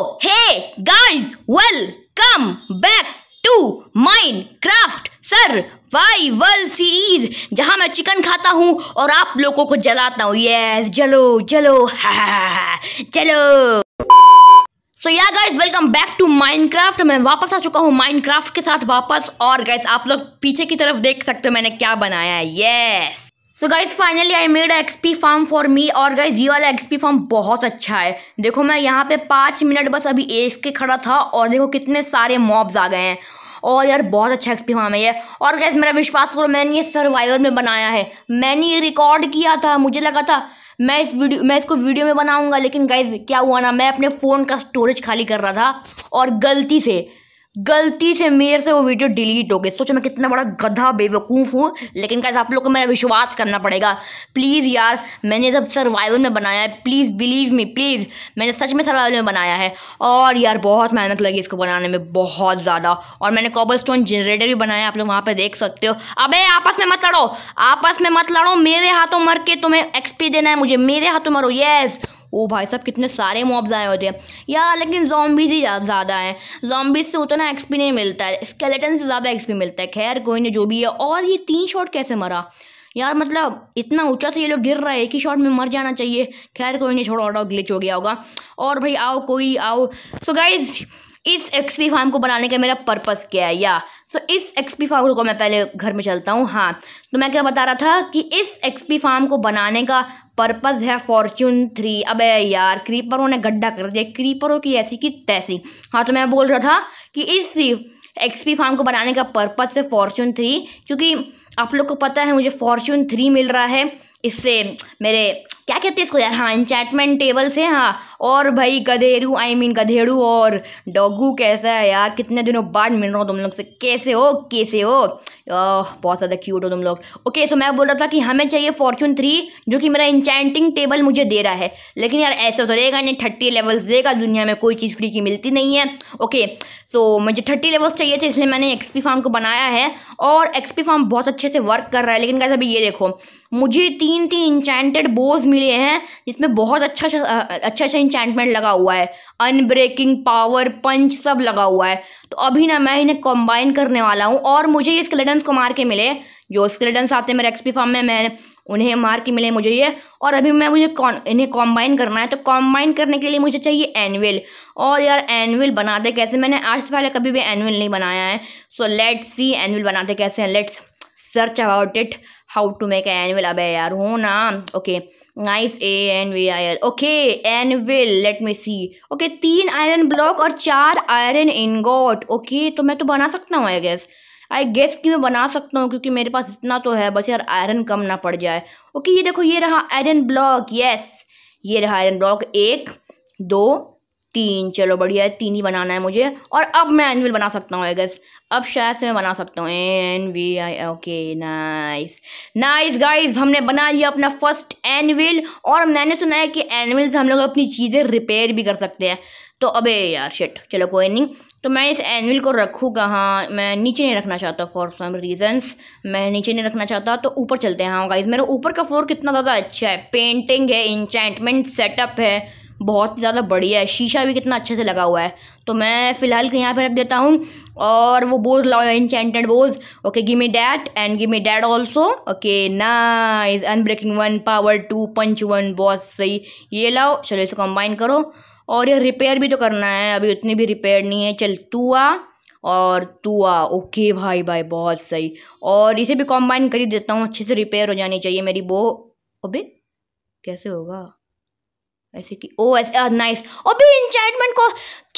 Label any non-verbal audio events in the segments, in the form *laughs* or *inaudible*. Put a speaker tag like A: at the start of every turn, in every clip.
A: hey guys guys, welcome back to Minecraft world series जहां मैं chicken खाता हूं और आप लोगों को जलाता हूं यस जलो जलो चलो so yeah guys welcome back to Minecraft मैं वापस आ चुका हूँ माइनक्राफ्ट के साथ वापस और गाइज आप लोग पीछे की तरफ देख सकते हो मैंने क्या बनाया है yes so guys finally I made XP farm for me और गाइज ये वाला एक्सपी फॉर्म बहुत अच्छा है देखो मैं यहाँ पे पाँच मिनट बस अभी एफ के खड़ा था और देखो कितने सारे मॉब्स आ गए हैं और यार बहुत अच्छा एक्सपी फॉर्म है ये और गैस मेरा विश्वास करो मैंने ये सर्वाइवर में बनाया है मैंने ये रिकॉर्ड किया था मुझे लगा था मैं इस वीडियो मैं इसको वीडियो में बनाऊंगा लेकिन गैस क्या हुआ ना मैं अपने फ़ोन का स्टोरेज खाली कर रहा था और गलती से गलती से मेरे से वो वीडियो डिलीट हो गई सोचो मैं कितना बड़ा गधा बेवकूफ़ हूँ लेकिन कैसे आप लोग को मेरा विश्वास करना पड़ेगा प्लीज़ यार मैंने जब सर्वाइवल में बनाया है प्लीज़ बिलीव मी प्लीज़ मैंने सच में सर्वाइवल में बनाया है और यार बहुत मेहनत लगी इसको बनाने में बहुत ज़्यादा और मैंने कॉबल स्टोन जनरेटर भी बनाया आप लोग वहाँ पर देख सकते हो अब आपस में मत लड़ो आपस में मत लड़ो मेरे हाथों मर के तुम्हें एक्सपी देना है मुझे मेरे हाथों मरो येस ओ भाई साहब कितने सारे मॉब्स आए होते हैं यार लेकिन जॉम्बीज ही ज़्यादा हैं जॉम्बीज से उतना एक्सपी नहीं मिलता है स्केलेटन से ज़्यादा एक्सपी मिलता है खैर कोई नहीं जो भी है और ये तीन शॉट कैसे मरा यार मतलब इतना ऊंचा से ये लोग गिर रहा है एक ही शॉट में मर जाना चाहिए खैर कोई नहीं छोड़ो ऑर्डर ग्लिच हो गया होगा और भाई आओ कोई आओ सो गाइज इस एक्सपी फार्म को बनाने का मेरा पर्पस क्या है या सो so, इस एक्सपी फार्म को मैं पहले घर में चलता हूँ हाँ तो मैं क्या बता रहा था कि इस एक्सपी फार्म को बनाने का पर्पज़ है फॉर्च्यून थ्री अबे यार क्रीपरों ने गड्ढा कर दिया क्रीपरों की ऐसी की तैसी हाँ तो मैं बोल रहा था कि इस एक्सपी फार्म को बनाने का पर्पज़ है फॉर्च्यून थ्री क्योंकि आप लोग को पता है मुझे फॉर्च्यून थ्री मिल रहा है इससे मेरे क्या कहते हैं इसको यार हाँ इंचैटमेंट टेबल से हाँ और भाई गधेरू आई मीन mean, गधेड़ू और डॉगू कैसा है यार कितने दिनों बाद मिल रहा हूँ तुम लोग से कैसे हो कैसे हो बहुत ज़्यादा क्यूट हो तुम लोग ओके सो मैं बोल रहा था कि हमें चाहिए फॉर्चून थ्री जो कि मेरा इंचैंटिंग टेबल मुझे दे रहा है लेकिन यार ऐसा तो रहेगा नहीं थर्टी लेवल्स देगा दुनिया में कोई चीज़ फ्री की मिलती नहीं है ओके सो मुझे थर्टी लेवल्स चाहिए थे इसलिए मैंने एक्सपी फार्म को बनाया है और एक्सपी फार्म बहुत अच्छे से वर्क कर रहा है लेकिन कैसे अभी ये देखो मुझे तीन तीन इंचेंटेड बोज मिले हैं जिसमें बहुत अच्छा अच्छा अच्छा इंचेंटमेंट लगा हुआ है अनब्रेकिंग पावर पंच सब लगा हुआ है तो अभी ना मैं इन्हें कॉम्बाइन करने वाला हूँ और मुझे ये स्केलेटन्स को मार के मिले जो स्केलेटन्स आते हैं मेरे एक्सपी फार्म में मैं उन्हें मार के मिले मुझे ये और अभी मैं मुझे इन्हें कॉम्बाइन करना है तो कॉम्बाइन करने के लिए मुझे चाहिए एनविल और यार एनविल बनाते कैसे मैंने आज से पहले कभी भी एनविल नहीं बनाया है सो लेट्स सी एनविल बनाते कैसे हैं let's search about it how to make anvil अब यार हो ना okay nice A N V L okay will let me see okay तीन आयरन ब्लॉक और चार आयरन इनगोट ओके तो मैं तो बना सकता हूँ आई गेस आई गेस कि मैं बना सकता हूँ क्योंकि मेरे पास इतना तो है बस यार आयरन कम ना पड़ जाए ओके ये देखो ये रहा आयरन ब्लॉक यस ये रहा आयरन ब्लॉक एक दो तीन चलो बढ़िया है तीन ही बनाना है मुझे और अब मैं एनविल बना सकता हूँ गैस अब शायद से मैं बना सकता हूँ N V I okay nice nice guys हमने बना लिया अपना फर्स्ट एनविल और मैंने सुना है कि एनविल से हम लोग अपनी चीज़ें रिपेयर भी कर सकते हैं तो अबे यार शिट चलो कोई नहीं तो मैं इस एनविल को रखूँ कहाँ मैं नीचे नहीं रखना चाहता फॉर सम रीज़न्स मैं नीचे नहीं रखना चाहता तो ऊपर चलते हैं हाँ गाइज मेरा ऊपर का फ्लोर कितना ज़्यादा अच्छा है पेंटिंग है इंचैंटमेंट सेटअप है बहुत ज़्यादा बढ़िया है शीशा भी कितना अच्छे से लगा हुआ है तो मैं फ़िलहाल के यहाँ पर रख देता हूँ और वो बोज लाओ enchanted bows okay give me that and give me that also okay nice unbreaking one power two punch one बहुत सही ये लाओ चलो इसे कंबाइन करो और ये रिपेयर भी तो करना है अभी उतनी भी रिपेयर नहीं है चल तू आ और तू आ ओके भाई भाई बहुत सही और इसे भी कॉम्बाइन कर ही देता हूँ अच्छे से रिपेयर हो जानी चाहिए मेरी बो अभी कैसे होगा वैसे कि ओ ऐसे नाइस अभी इंचाइटमेंट को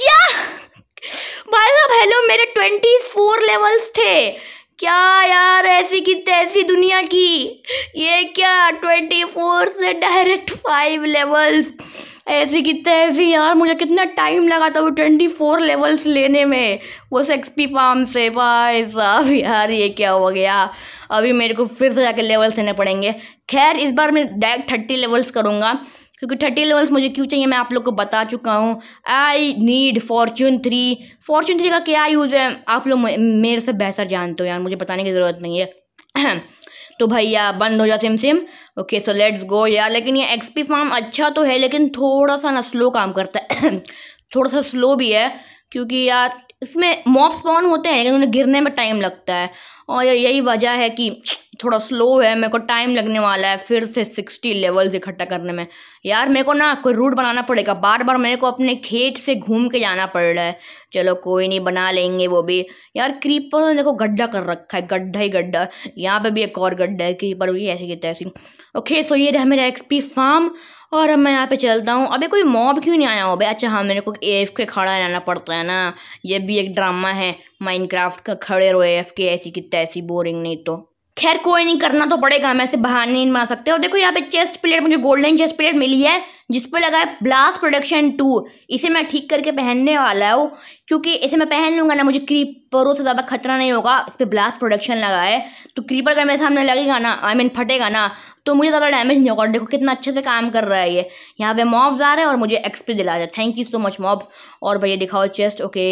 A: क्या भाई साहब हेलो मेरे ट्वेंटी फोर लेवल्स थे क्या यार ऐसी की तैसी दुनिया की ये क्या ट्वेंटी फोर से डायरेक्ट फाइव लेवल्स ऐसी की तैसी यार मुझे कितना टाइम लगा था वो ट्वेंटी फोर लेवल्स लेने में वो सेक्सपी फार्म से भाई साहब यार ये क्या हो गया अभी मेरे को फिर से जाके लेवल्स लेने पड़ेंगे खैर इस बार मैं डायरेक्ट थर्टी लेवल्स करूँगा क्योंकि थर्टी लेवल्स मुझे क्यों चाहिए मैं आप लोग को बता चुका हूँ I need fortune three fortune three का क्या यूज़ है आप लोग मेरे से बेहतर जानते हो यार मुझे बताने की ज़रूरत नहीं है *clears throat* तो भैया बंद हो जा सिम सिम ओके सो लेट्स गो यार लेकिन ये एक्सपी फार्म अच्छा तो है लेकिन थोड़ा सा ना स्लो काम करता है *clears throat* थोड़ा सा स्लो भी है क्योंकि यार इसमें मॉप स्पॉन होते हैं लेकिन उन्हें गिरने में टाइम लगता है और यही वजह है कि थोड़ा स्लो है मेरे को टाइम लगने वाला है फिर से सिक्सटी लेवल्स इकट्ठा करने में यार मेरे को ना कोई रूट बनाना पड़ेगा बार बार मेरे को अपने खेत से घूम के जाना पड़ रहा है चलो कोई नहीं बना लेंगे वो भी यार क्रीपर ने देखो गड्ढा कर रखा है गड्ढा ही गड्ढा यहाँ पे भी एक और गड्ढा है क्रीपर भी ऐसे की तैसी ओके सो ये रहा मेरा एक्सपी फार्म और अब मैं यहाँ पे चलता हूँ अबे कोई मॉब क्यों नहीं आया हो भाई अच्छा हाँ मेरे को एफ के खड़ा रहना पड़ता है ना ये भी एक ड्रामा है माइनक्राफ्ट का खड़े रहो एफ के ऐसी की तैसी बोरिंग नहीं तो खैर कोई नहीं करना तो पड़ेगा हम ऐसे बहाने नहीं बना सकते और देखो यहाँ पे चेस्ट प्लेट मुझे गोल्डन चेस्ट प्लेट मिली है जिस पर लगा है ब्लास्ट प्रोडक्शन टू इसे मैं ठीक करके पहनने वाला हूँ क्योंकि इसे मैं पहन लूँगा ना मुझे क्रीपरों से ज़्यादा खतरा नहीं होगा इस पर ब्लास्ट प्रोडक्शन लगा है तो क्रीपर अगर मेरे सामने लगेगा ना आई मीन फटेगा ना तो मुझे ज़्यादा डैमेज नहीं होगा देखो कितना अच्छे से काम कर रहा है ये यहाँ पे मॉब्स आ रहे हैं और मुझे एक्सपी दिला रहा है thank you so much mobs और भैया दिखाओ चेस्ट ओके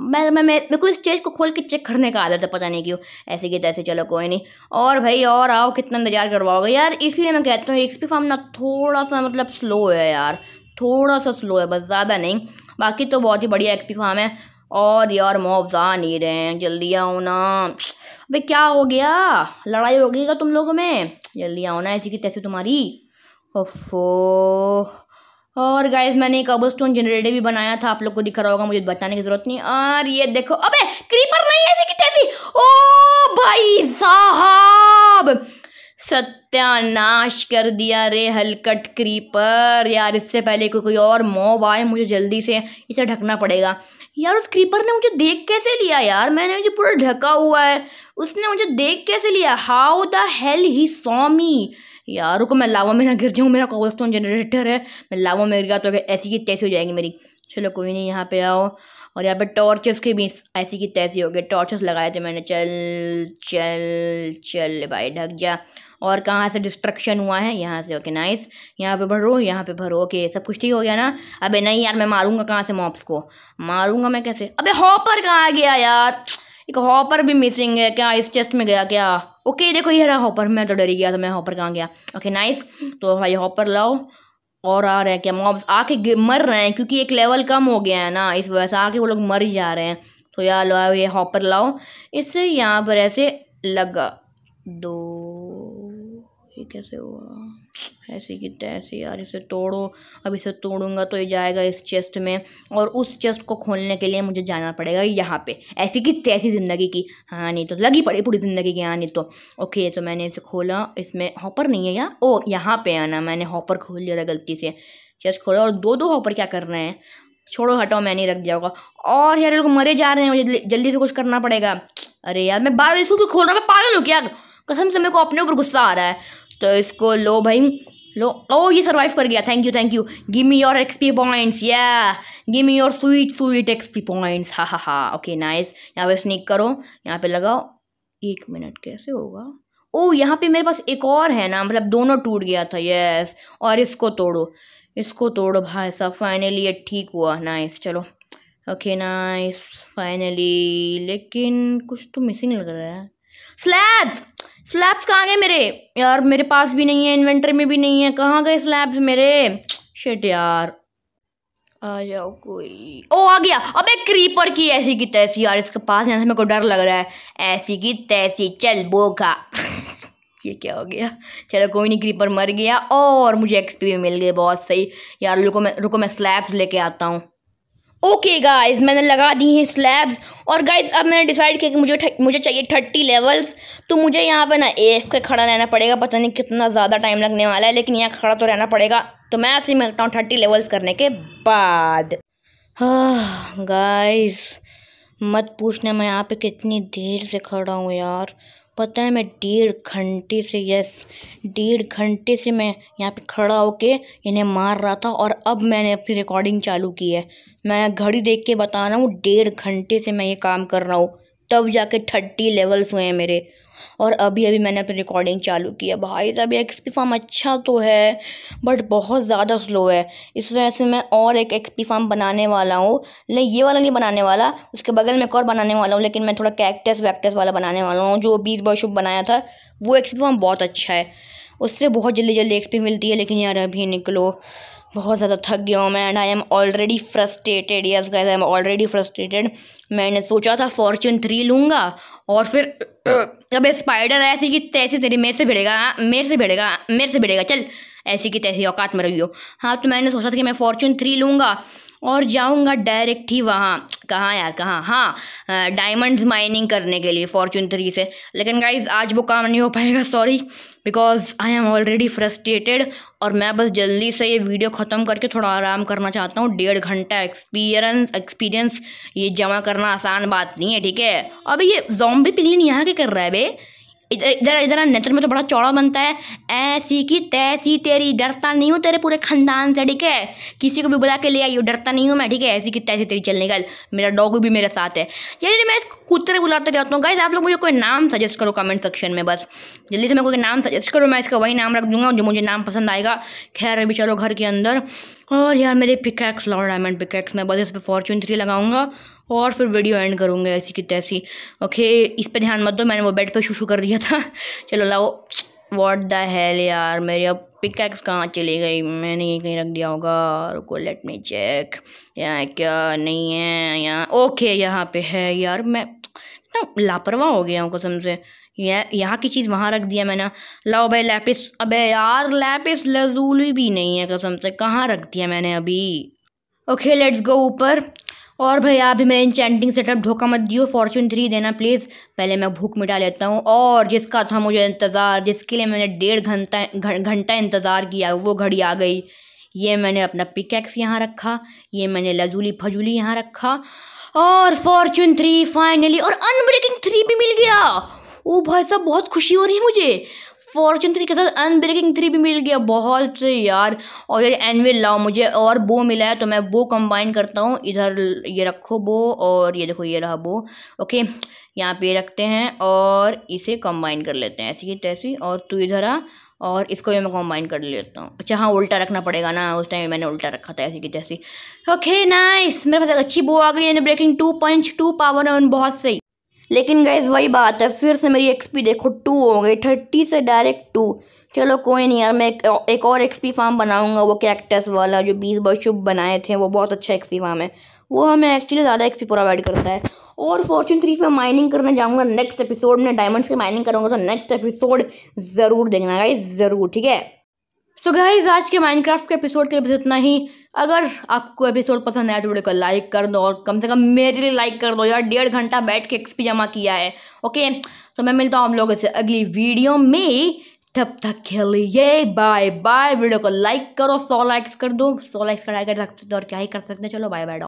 A: मैं मैं मेरे को इस चेज को खोल के चेक करने का आदत है पता नहीं क्यों ऐसे के तैसे चलो कोई नहीं और भाई और आओ कितना इंतजार करवाओगे यार इसलिए मैं कहता हूँ एक्सपी फार्म ना थोड़ा सा मतलब स्लो है यार थोड़ा सा स्लो है बस ज़्यादा नहीं बाकी तो बहुत ही बढ़िया एक्सपी फार्म है और यार मुआवजा नहीं रहे हैं जल्दी आओ ना अबे क्या हो गया लड़ाई हो गई क्या तुम लोगों में जल्दी आओ ना ऐसी की तैसे तुम्हारी ओफो और गाइज मैंने एक अबल स्टोन जनरेटर भी बनाया था आप लोग को दिख रहा होगा मुझे बताने की जरूरत नहीं और ये देखो अबे क्रीपर नहीं है कि कैसी ओ भाई साहब सत्यानाश कर दिया रे हलकट क्रीपर यार इससे पहले कोई कोई और मोब आए मुझे जल्दी से इसे ढकना पड़ेगा यार उस क्रीपर ने मुझे देख कैसे लिया यार मैंने मुझे पूरा ढका हुआ है उसने मुझे देख कैसे लिया how the hell he saw me यार रुको मैं लावा में ना गिर जाऊँ मेरा कोबलस्टोन जनरेटर है मैं लावा में गिर गया तो ऐसी की तैसी हो जाएगी मेरी चलो कोई नहीं यहाँ पे आओ और यहाँ पे टॉर्चेस के भी ऐसी की तैसी हो गए टॉर्चेस लगाए थे मैंने चल चल चल भाई ढक जा और कहाँ से डिस्ट्रक्शन हुआ है यहाँ से ओके नाइस यहाँ पे भरो यहाँ पे भरो ओके सब कुछ ठीक हो गया ना अबे नहीं यार मैं मारूंगा कहाँ से मॉप्स को मारूंगा मैं कैसे अबे हॉपर कहाँ गया यार एक हॉपर भी मिसिंग है क्या इस चेस्ट में गया क्या ओके देखो ये रहा हॉपर मैं तो डर गया तो मैं हॉपर कहाँ गया ओके नाइस तो भाई हॉपर लाओ और आ रहे हैं क्या मॉब्स आके मर रहे हैं क्योंकि एक लेवल कम हो गया है ना इस वजह से आके वो लोग मर ही जा रहे हैं तो यार लाओ ये हॉपर लाओ इससे यहाँ पर ऐसे लगा दो ये कैसे हुआ ऐसी की तैसी यार इसे तोड़ो अब इसे तोड़ूंगा तो ये जाएगा इस चेस्ट में और उस चेस्ट को खोलने के लिए मुझे जाना पड़ेगा यहाँ पे ऐसी की तैसी ज़िंदगी की हाँ नहीं तो लगी पड़ी पूरी ज़िंदगी की हाँ नहीं तो ओके तो मैंने इसे खोला इसमें हॉपर नहीं है यार ओ यहाँ पे आना मैंने हॉपर खोल लिया था गलती से चेस्ट खोला और दो दो हॉपर क्या कर रहे हैं छोड़ो हटाओ मैंने रख दिया होगा और यार लोग मरे जा रहे हैं मुझे जल्दी से कुछ करना पड़ेगा अरे यार मैं बार इसको भी खोल रहा हूँ मैं पागल हूँ क्या कसम से मेरे को अपने ऊपर गुस्सा आ रहा है तो इसको लो भाई लो ओ oh, ये सर्वाइव कर गया thank you thank you give me your XP points या give me your sweet sweet XP points हा हा हा ओके नाइस यहाँ पे स्निक करो यहाँ पे लगाओ एक मिनट कैसे होगा ओ oh, यहाँ पे मेरे पास एक और है ना मतलब दोनों टूट गया था यस और इसको तोड़ो इसको तोड़ो भाई साहब फाइनली ये ठीक हुआ नाइस चलो ओके नाइस फाइनली लेकिन कुछ तो मिसिंग लग रहा है स्लैब्स स्लैब्स कहाँ गए मेरे यार मेरे पास भी नहीं है इन्वेंटर में भी नहीं है कहाँ गए स्लैब्स मेरे शिट यार आ जाओ कोई ओ आ गया अबे क्रीपर की ऐसी की तैसी यार इसके पास यहाँ से मेरे को डर लग रहा है ऐसी की तैसी चल बोखा *laughs* ये क्या हो गया चलो कोई नहीं क्रीपर मर गया और मुझे एक्सपी भी मिल गए बहुत सही यार रुको मैं रुको मैं स्लैब्स लेके आता हूँ ओके okay गाइस मैंने लगा दी हैं स्लैब्स और गाइस अब मैंने डिसाइड किया कि मुझे मुझे चाहिए थर्टी लेवल्स तो मुझे यहाँ पे ना एफ के खड़ा रहना पड़ेगा पता नहीं कितना ज़्यादा टाइम लगने वाला है लेकिन यहाँ खड़ा तो रहना पड़ेगा तो मैं ऐसे मिलता हूँ थर्टी लेवल्स करने के बाद हाँ गाइस मत पूछना मैं यहाँ पे कितनी देर से खड़ा हूँ यार पता है मैं डेढ़ घंटे से यस डेढ़ घंटे से मैं यहाँ पे खड़ा होके इन्हें मार रहा था और अब मैंने अपनी रिकॉर्डिंग चालू की है मैं घड़ी देख के बता रहा हूँ डेढ़ घंटे से मैं ये काम कर रहा हूँ तब जाके थर्टी लेवल्स हुए हैं मेरे और अभी अभी मैंने अपनी रिकॉर्डिंग चालू किया भाई साहब एक्स पी फार्म अच्छा तो है बट बहुत ज़्यादा स्लो है इस वजह से मैं और एक एक्स पी फार्म बनाने वाला हूँ लेकिन ये वाला नहीं बनाने वाला उसके बगल में एक और बनाने वाला हूँ लेकिन मैं थोड़ा कैक्टस वैक्टस वाला बनाने वाला हूँ जो बीस वर्ष बनाया था वो एक्स पी फार्म बहुत अच्छा है उससे बहुत जल्दी जल्दी एक्सपी मिलती है लेकिन यार अभी निकलो बहुत ज़्यादा थक गया हूँ मैं and I am already frustrated yes guys I am already frustrated मैंने सोचा था फॉर्चून थ्री लूँगा और फिर *clears throat* अब स्पाइडर ऐसी कि तैसी तेरी मेरे से भिड़ेगा हाँ, मेरे से भिड़ेगा मेरे से भिड़ेगा चल ऐसी की तैसी औकात में रही हो हाँ तो मैंने सोचा था कि मैं फॉर्चून थ्री लूँगा और जाऊँगा डायरेक्ट ही वहाँ कहाँ यार कहाँ हाँ डायमंड माइनिंग करने के लिए फॉर्चून थ्री से लेकिन गाइज आज वो काम नहीं हो पाएगा sorry because I am already frustrated और मैं बस जल्दी से ये वीडियो ख़त्म करके थोड़ा आराम करना चाहता हूँ डेढ़ घंटा एक्सपीरियंस एक्सपीरियंस ये जमा करना आसान बात नहीं है ठीक है अभी ये जॉम्बी पिगलिन यहाँ के कर रहा है बे इधर इधर इधर नेत्र में तो बड़ा चौड़ा बनता है ऐसी की तैसी तेरी डरता नहीं हूँ तेरे पूरे खानदान से ठीक है किसी को भी बुला के ले आई हूँ डरता नहीं हूँ मैं ठीक है ऐसी की तैसी तेरी चलने का मेरा डॉग भी मेरे साथ है यानी मैं इस कुत्ते बुलाते रहता हूँ गाइज आप लोग मुझे कोई नाम सजेस्ट करो कमेंट सेक्शन में बस जल्दी से मैं कोई नाम सजेस्ट करो मैं इसका वही नाम रख दूंगा जो मुझे नाम पसंद आएगा खैर अभी चलो घर के अंदर और यार मेरे पिकैक्स लॉर्ड डायमंड पिकैक्स मैं बस इस पर फॉर्चून थ्री लगाऊंगा और फिर वीडियो एंड करूँगा ऐसी की तैसी ओके इस पर ध्यान मत दो मैंने वो बेड पर शूशू कर दिया था *laughs* चलो लाओ वॉट द हेल यार मेरी अब पिकैक्स कहाँ चली गई मैंने ये कहीं रख दिया होगा रुको लेट मी चेक यहाँ क्या नहीं है यहाँ ओके यहाँ पे है यार मैं ना लापरवाह हो गया हूँ कसम से यह यहाँ की चीज़ वहाँ रख दिया मैंने लाओ भाई लैपिस अबे यार लैपिस लजूली भी नहीं है कसम से कहाँ रख दिया मैंने अभी ओके लेट्स गो ऊपर और भैया अभी मेरे इंचेंटिंग सेटअप धोखा मत दियो फॉर्चून थ्री देना प्लीज़ पहले मैं भूख मिटा लेता हूँ और जिसका था मुझे इंतज़ार जिसके लिए मैंने डेढ़ घंटा घंटा इंतज़ार किया वो घड़ी आ गई ये मैंने अपना पिकैक्स यहाँ रखा ये मैंने लजूली फजूली यहाँ रखा और फॉर्चून थ्री फाइनली और अनब्रेकिंग थ्री भी मिल गया ओ भाई साहब बहुत खुशी हो रही है मुझे फॉर्चून थ्री के साथ अनब्रेकिंग थ्री भी मिल गया बहुत से यार और ये एनविल लाओ मुझे और बो मिला है तो मैं बो कंबाइन करता हूँ इधर ये रखो बो और ये देखो ये रहा बो ओके यहाँ पे रखते हैं और इसे कंबाइन कर लेते हैं ऐसी की तैसी और तू इधर आ और इसको भी मैं कॉम्बाइन कर लेता हूँ अच्छा हाँ उल्टा रखना पड़ेगा ना उस टाइम मैंने उल्टा रखा था ऐसी की तैसी ओके नाइस मेरे पास अच्छी बो आ गई है breaking two punch two power है बहुत सही लेकिन गैस वही बात है फिर से मेरी एक्सपी देखो टू हो गई थर्टी से डायरेक्ट टू चलो कोई नहीं यार मैं एक, एक और एक्सपी फार्म बनाऊंगा वो कैक्टस वाला जो बीस बार शुभ बनाए थे वो बहुत अच्छा एक्सपी फार्म है वो हमें एक्चुअली ज़्यादा एक्सपी प्रोवाइड करता है और फॉर्चून थ्री में माइनिंग करने जाऊँगा नेक्स्ट एपिसोड में डायमंड्स की माइनिंग करूँगा तो नेक्स्ट एपिसोड ज़रूर देखना गाई ज़रूर ठीक है सो गाइज आज के माइनक्राफ्ट के एपिसोड के बस इतना ही अगर आपको एपिसोड पसंद आया तो वीडियो को लाइक कर दो और कम से कम मेरे लिए लाइक कर दो यार डेढ़ घंटा बैठ के एक्सपी जमा किया है ओके तो मैं मिलता हूँ हम लोगों से अगली वीडियो में तब तक के लिए बाय बाय वीडियो को लाइक करो सौ लाइक्स कर दो सौ लाइक्स का कर सकते हो तो और क्या ही कर सकते हैं चलो बाय बाय